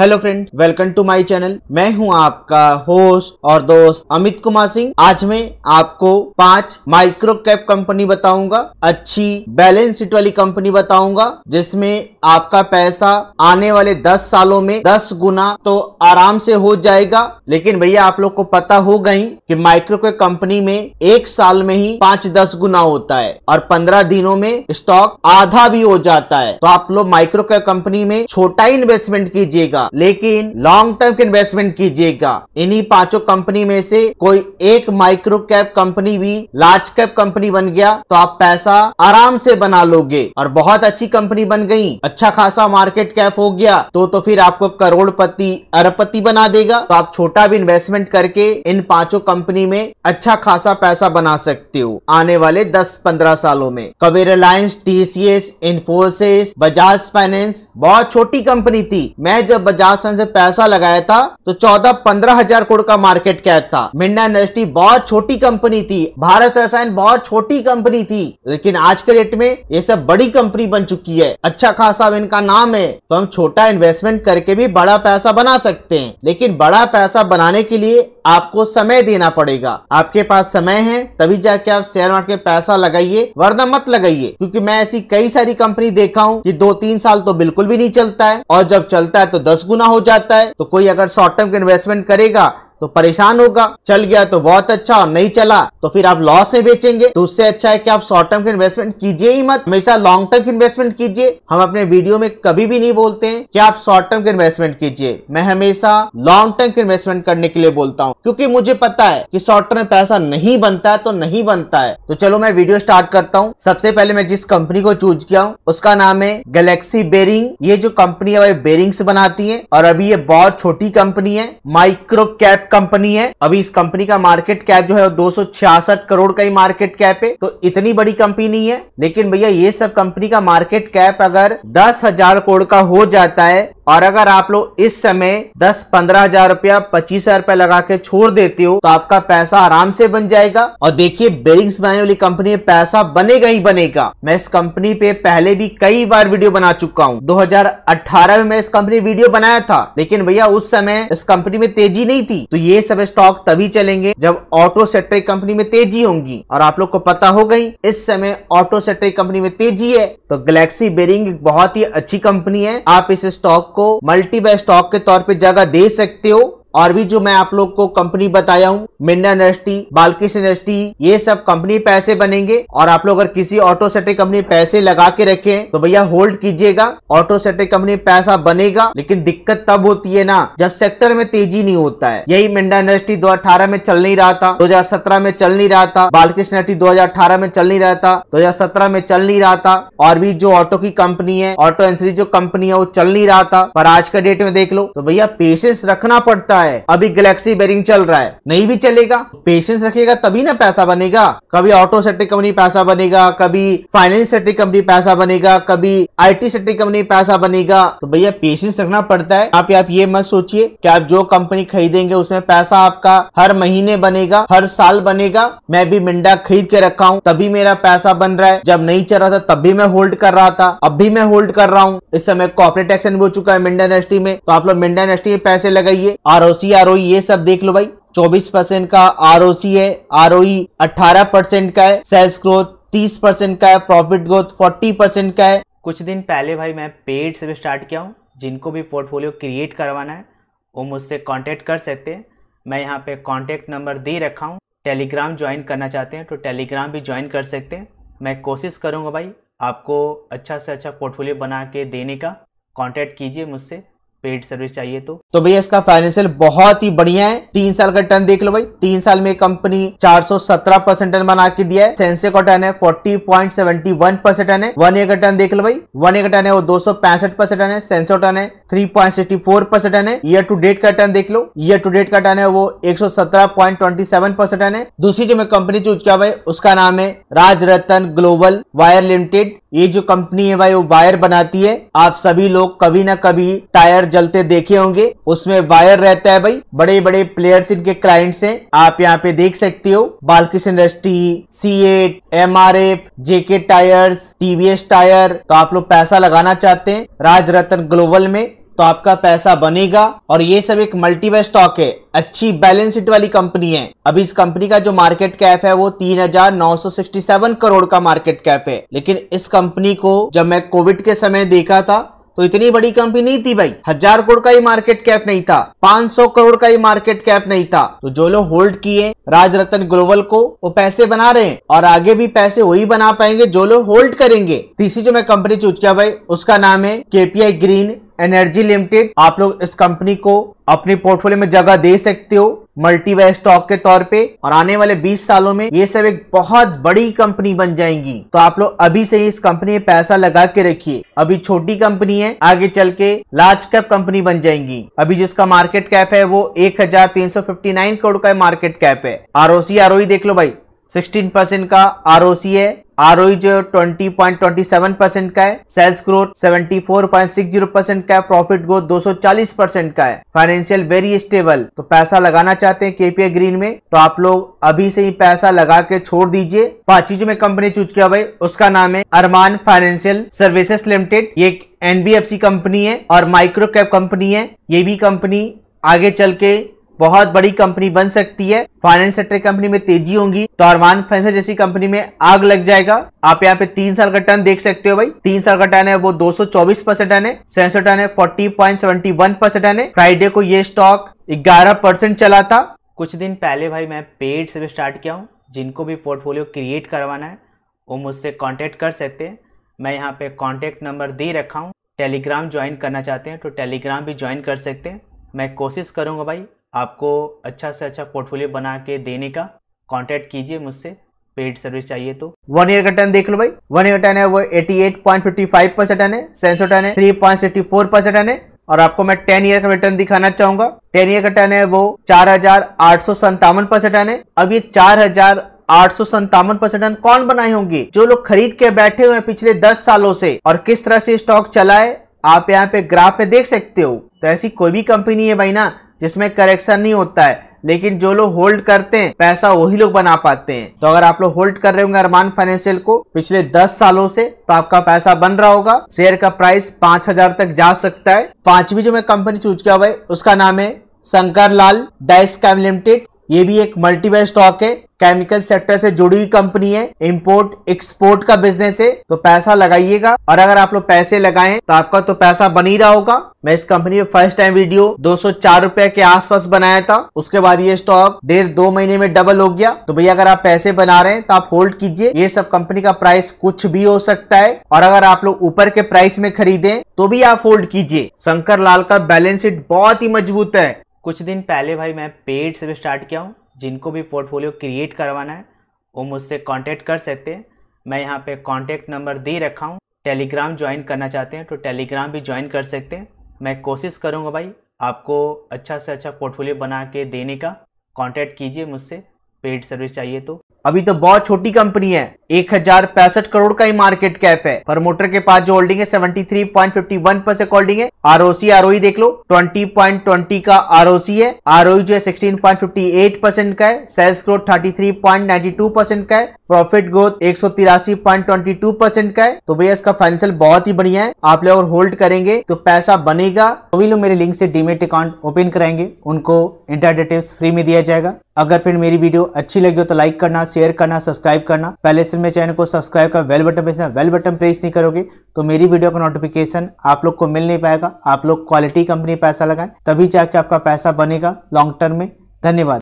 hello friend welcome to my channel मैं हूं आपका होस्ट और दोस्त अमित कुमार सिंह आज मैं आपको पांच माइक्रो कैप कंपनी बताऊंगा अच्छी बैलेंस शीट वाली कंपनी बताऊंगा जिसमें आपका पैसा आने वाले दस सालों में दस गुना तो आराम से हो जाएगा लेकिन भैया आप लोग को पता हो गई कि माइक्रो कैप कंपनी में एक साल में ही पांच दस गुना होता है और पंद्रह दिनों में स्टॉक आधा भी हो जाता है तो आप लोग माइक्रो कैप कंपनी में छोटा इन्वेस्टमेंट कीजिएगा लेकिन लॉन्ग टर्म इन्वेस्टमेंट कीजिएगा इन्हीं पांचों कंपनी में से कोई एक माइक्रो कैप कंपनी भी लार्ज कैप कंपनी बन गया तो आप पैसा आराम से बना लोगे और बहुत अच्छी कंपनी बन गई अच्छा खासा मार्केट कैप हो गया तो तो फिर आपको करोड़पति अरबपति बना देगा तो आप छोटा भी इन्वेस्टमेंट करके इन पांचों कंपनी में अच्छा खासा पैसा बना सकते हो आने वाले दस पंद्रह सालों में कभी रिलायंस टीसीएस इन्फोसिस बजाज फाइनेंस बहुत छोटी कंपनी थी मैं जब बजाज फैन से पैसा लगाया था तो चौदह पंद्रह हजार करोड़ का मार्केट कैप था मिंडा इंडस्ट्री बहुत छोटी कंपनी थी भारत रसायन बहुत छोटी कंपनी थी लेकिन आज के डेट में ये सब बड़ी कंपनी बन चुकी है अच्छा खासा इनका नाम है तो हम छोटा इन्वेस्टमेंट करके भी बड़ा पैसा बना सकते हैं लेकिन बड़ा पैसा बनाने के लिए आपको समय देना पड़ेगा आपके पास समय है तभी जाके आप शेयर मार्केट पैसा लगाइए वरना मत लगाइए क्योंकि मैं ऐसी कई सारी कंपनी देखा हूँ कि दो तीन साल तो बिल्कुल भी नहीं चलता है और जब चलता है तो दस गुना हो जाता है तो कोई अगर शॉर्ट टर्म का इन्वेस्टमेंट करेगा तो परेशान होगा चल गया तो बहुत अच्छा और नहीं चला तो फिर आप लॉस में बेचेंगे तो उससे अच्छा है कि आप शॉर्ट टर्म की इन्वेस्टमेंट कीजिए ही मत हमेशा लॉन्ग टर्म की इन्वेस्टमेंट कीजिए हम अपने वीडियो में कभी भी नहीं बोलते हैं कि आप शॉर्ट टर्म की इन्वेस्टमेंट कीजिए मैं हमेशा लॉन्ग टर्म की इन्वेस्टमेंट करने के लिए बोलता हूँ क्योंकि मुझे पता है की शॉर्ट टर्म में पैसा नहीं बनता है तो नहीं बनता है तो चलो मैं वीडियो स्टार्ट करता हूँ सबसे पहले मैं जिस कंपनी को चूज किया हूँ उसका नाम है गैलेक्सी बेरिंग ये जो कंपनी है वह बेरिंग्स बनाती है और अभी ये बहुत छोटी कंपनी है माइक्रो कैप कंपनी है अभी इस कंपनी का मार्केट कैप जो है दो करोड़ का ही मार्केट कैप है तो इतनी बड़ी कंपनी है लेकिन भैया ये सब कंपनी का मार्केट कैप अगर दस हजार करोड़ का हो जाता है और अगर आप लोग इस समय दस पंद्रह हजार रुपया पच्चीस हजार रुपया लगा के छोड़ देते हो तो आपका पैसा आराम से बन जाएगा और देखिए बेरिंग्स बनाने वाली कंपनी में पैसा बनेगा ही बनेगा मैं इस कंपनी पे पहले भी कई बार वीडियो बना चुका हूँ 2018 में मैं इस कंपनी वीडियो बनाया था लेकिन भैया उस समय इस कंपनी में तेजी नहीं थी तो तो ये सब स्टॉक तभी चलेंगे जब ऑटो सेक्टर कंपनी में तेजी होंगी और आप लोग को पता हो गई इस समय ऑटो सेक्टर कंपनी में तेजी है तो गैलेक्सी बेरिंग बहुत ही अच्छी कंपनी है आप इस स्टॉक को मल्टीबाई स्टॉक के तौर पर जगह दे सकते हो और भी जो मैं आप लोग को कंपनी बताया हूँ मिन्ना इंडस्ट्री बालकृष्ण इंडस्ट्री ये सब कंपनी पैसे बनेंगे और आप लोग अगर किसी ऑटो सेटिंग कंपनी पैसे लगा के रखे तो भैया होल्ड कीजिएगा ऑटो सेटे कंपनी पैसा बनेगा लेकिन दिक्कत तब होती है ना जब सेक्टर में तेजी नहीं होता है यही मिंडा इंडस्ट्री दो में चल नहीं रहा था दो में चल नहीं रहा था बालकृष्ण इंडस्ट्री दो में चल नहीं रहा था दो में चल नहीं रहा था और भी जो ऑटो की कंपनी है ऑटो एंसरी जो कंपनी है वो चल नहीं रहा था पर आज का डेट में देख लो तो भैया पेशेंस रखना पड़ता है है अभी गैलेक्सी बेरिंग चल रहा है नहीं भी चलेगा पेशेंस रखेगा तभी ना पैसा बनेगा कभी ऑटो सेक्टर कंपनी पैसा बनेगा कभी फाइनेंस सेक्टर कंपनी पैसा बनेगा कभी आईटी सेक्टर कंपनी पैसा बनेगा तो भैया पेशेंस रखना पड़ता है आप, आप ये मत सोचिए कि आप जो कंपनी खरीदेंगे उसमें पैसा आपका हर महीने बनेगा हर साल बनेगा मैं भी मिंडा खरीद के रखा हूँ तभी मेरा पैसा बन रहा है जब नहीं चल रहा था तब भी मैं होल्ड कर रहा था अब भी मैं होल्ड कर रहा हूँ इस समय कॉर्पोरेट एक्शन हो चुका है मिंडा इंडस्ट्री में तो आप लोग मिंडा इंडस्ट्री में पैसे लगाइए आर ओ सी आर ये सब देख लो भाई 24 परसेंट का आर है आर 18 परसेंट का है सेल्स ग्रोथ 30 परसेंट का है प्रॉफिट ग्रोथ 40 परसेंट का है कुछ दिन पहले भाई मैं पेड से भी स्टार्ट किया हूँ जिनको भी पोर्टफोलियो क्रिएट करवाना है वो मुझसे कॉन्टेक्ट कर सकते हैं मैं यहाँ पे कॉन्टेक्ट नंबर दे रखा हूँ टेलीग्राम ज्वाइन करना चाहते हैं तो टेलीग्राम भी ज्वाइन कर सकते हैं मैं कोशिश करूँगा भाई आपको अच्छा से अच्छा पोर्टफोलियो बना के देने का कांटेक्ट कीजिए मुझसे पेड सर्विस चाहिए तो तो भैया इसका फाइनेंशियल बहुत ही बढ़िया है तीन साल का टर्न देख लो भाई तीन साल में कंपनी 417 परसेंट टर्न बना के दिया है सेंसे का टर्न है 40.71 परसेंट टर्न है वन ईयर का टर्न देख लो भाई वन ईयर का टर्न है वो दो सौ परसेंट टर्न है सेंसो टर्न है 3.64 परसेंट है ईयर टू डेट का टर्न देख लो ईयर टू डेट का टर्न है वो 117.27 परसेंट है दूसरी जो मैं कंपनी चूज किया भाई उसका नाम है Raj Ratan global wire limited ये जो कंपनी है भाई वो वायर बनाती है आप सभी लोग कभी ना कभी टायर जलते देखे होंगे उसमें वायर रहता है भाई बड़े बड़े प्लेयर्स इनके क्लाइंट्स हैं आप यहाँ पे देख सकते हो Balkrishna industry CEAT M R F JK tyre TVS tyre तो आप लोग पैसा लगाना चाहते हैं राज रतन ग्लोबल में तो आपका पैसा बनेगा और ये सब एक मल्टीवे स्टॉक है अच्छी बैलेंस शीट वाली कंपनी है अभी इस कंपनी का जो मार्केट कैप है वो 3,967 करोड़ का मार्केट कैप है लेकिन इस कंपनी को जब मैं कोविड के समय देखा था तो इतनी बड़ी कंपनी नहीं थी भाई हजार करोड़ का ही मार्केट कैप नहीं था 500 करोड़ का ही मार्केट कैप नहीं था तो जो लोग होल्ड किए राज रतन ग्लोबल को वो पैसे बना रहे हैं और आगे भी पैसे वही बना पाएंगे जो लोग होल्ड करेंगे तीसरी जो मैं कंपनी चूज किया भाई उसका नाम है केपीआई ग्रीन एनर्जी लिमिटेड आप लोग इस कंपनी को अपने पोर्टफोलियो में जगह दे सकते हो मल्टीवेयर स्टॉक के तौर पे और आने वाले 20 सालों में ये सब एक बहुत बड़ी कंपनी बन जाएंगी तो आप लोग अभी से ही इस कंपनी में पैसा लगा के रखिए अभी छोटी कंपनी है आगे चल के लार्ज कैप कंपनी बन जाएंगी अभी जिसका मार्केट कैप है वो 1359 करोड़ का मार्केट कैप है आर ओ देख लो भाई 16 परसेंट का आर है आर जो twenty point twenty seven percent का है sales growth seventy four point six zero percent का है प्रॉफिट ग्रोथ दो सौ चालीस परसेंट का है फाइनेंशियल वेरी स्टेबल तो पैसा लगाना चाहते हैं केपीए ग्रीन में तो आप लोग अभी से ही पैसा लगा के छोड़ दीजिए पांचवी जो मैं कंपनी चूज किया भाई उसका नाम है अरमान फाइनेंशियल सर्विसेस लिमिटेड ये एक एनबीएफसी कंपनी है और माइक्रो कैप कंपनी है ये भी कंपनी आगे चल के बहुत बड़ी कंपनी बन सकती है फाइनेंस सेक्टर कंपनी में तेजी होगी तो अरमान फाइनेंस जैसी कंपनी में आग लग जाएगा आप यहाँ पे तीन साल का टर्न देख सकते हो भाई तीन साल का टर्न है वो 224 परसेंट टर्न है सेंसर टर्न है 40.71 परसेंट टर्न है फ्राइडे को ये स्टॉक 11 परसेंट चला था कुछ दिन पहले भाई मैं पेड से भी स्टार्ट किया हूँ जिनको भी पोर्टफोलियो क्रिएट करवाना है वो मुझसे कॉन्टेक्ट कर सकते हैं मैं यहाँ पे कॉन्टेक्ट नंबर दे रखा हूँ टेलीग्राम ज्वाइन करना चाहते हैं तो टेलीग्राम भी ज्वाइन कर सकते हैं मैं कोशिश करूँगा भाई आपको अच्छा से अच्छा पोर्टफोलियो बना के देने का कांटेक्ट कीजिए मुझसे पेड सर्विस चाहिए तो वन ईयर का टर्न देख लो भाई वन ईयर टर्न है वो 88.55 परसेंट टर्न है सेंसो टर्न है 3.64 परसेंट टर्न है और आपको मैं टेन ईयर का रिटर्न दिखाना चाहूंगा टेन ईयर का टर्न है वो चार हजार आठ सौ संतावन परसेंट टर्न है अब ये चार हजार आठ सौ संतावन परसेंट कौन बनाए होंगे जो लोग खरीद के बैठे हुए हैं पिछले दस सालों से और किस तरह से स्टॉक चला है आप यहाँ पे ग्राफ में देख सकते हो तो ऐसी कोई भी कंपनी है भाई ना जिसमें करेक्शन नहीं होता है लेकिन जो लोग होल्ड करते हैं पैसा वही लोग बना पाते हैं तो अगर आप लोग होल्ड कर रहे होंगे अरमान फाइनेंशियल को पिछले 10 सालों से तो आपका पैसा बन रहा होगा शेयर का प्राइस 5000 तक जा सकता है पांचवी जो मैं कंपनी चूज किया हुआ है उसका नाम है Shankar Lal dyes chem limited ये भी एक मल्टीपल स्टॉक है केमिकल सेक्टर से जुड़ी हुई कंपनी है इंपोर्ट एक्सपोर्ट का बिजनेस है तो पैसा लगाइएगा और अगर आप लोग पैसे लगाए तो आपका तो पैसा बन ही रहा होगा मैं इस कंपनी में फर्स्ट टाइम वीडियो दो सौ के आसपास बनाया था उसके बाद ये स्टॉक डेढ़ दो महीने में डबल हो गया तो भैया अगर आप पैसे बना रहे हैं तो आप होल्ड कीजिए ये सब कंपनी का प्राइस कुछ भी हो सकता है और अगर आप लोग ऊपर के प्राइस में खरीदे तो भी आप होल्ड कीजिए शंकर लाल का बैलेंस शीट बहुत ही मजबूत है कुछ दिन पहले भाई मैं पेड से भी स्टार्ट किया हूँ जिनको भी पोर्टफोलियो क्रिएट करवाना है वो मुझसे कांटेक्ट कर सकते हैं मैं यहाँ पे कांटेक्ट नंबर दे रखा हूँ टेलीग्राम ज्वाइन करना चाहते हैं तो टेलीग्राम भी ज्वाइन कर सकते हैं मैं कोशिश करूँगा भाई आपको अच्छा से अच्छा पोर्टफोलियो बना के देने का कॉन्टैक्ट कीजिए मुझसे पेड सर्विस चाहिए तो अभी तो बहुत छोटी कंपनी है एक हजार पैंसठ करोड़ का ही मार्केट कैप है प्रमोटर के पास जो होल्डिंग है seventy three point fifty one percent holding है आरओसी आरओई e देख लो ट्वेंटी पॉइंट ट्वेंटी का आरओसी है आरओई e जो है sixteen point fifty eight percent का है sales growth thirty three point ninety two percent का है प्रॉफिट ग्रोथ एक सौ तिरासी पॉइंट ट्वेंटी टू परसेंट का है तो भैया इसका फाइनेंशियल बहुत ही बढ़िया है आप लोग अगर होल्ड करेंगे तो पैसा बनेगा अभी तो लोग मेरे लिंक से डीमेट अकाउंट ओपन कराएंगे उनको इंटर डिटेल्स फ्री में दिया जाएगा अगर फिर मेरी वीडियो अच्छी लगी हो तो लाइक करना शेयर करना सब्सक्राइब करना पहले से डिस्क्रिप्शन मेरे चैनल को सब्सक्राइब का वेल बटन भेजना वेल बटन प्रेस नहीं करोगे तो मेरी वीडियो का नोटिफिकेशन आप लोग को मिल नहीं पाएगा आप लोग क्वालिटी कंपनी पैसा लगाएं तभी जाके आपका पैसा बनेगा लॉन्ग टर्म में धन्यवाद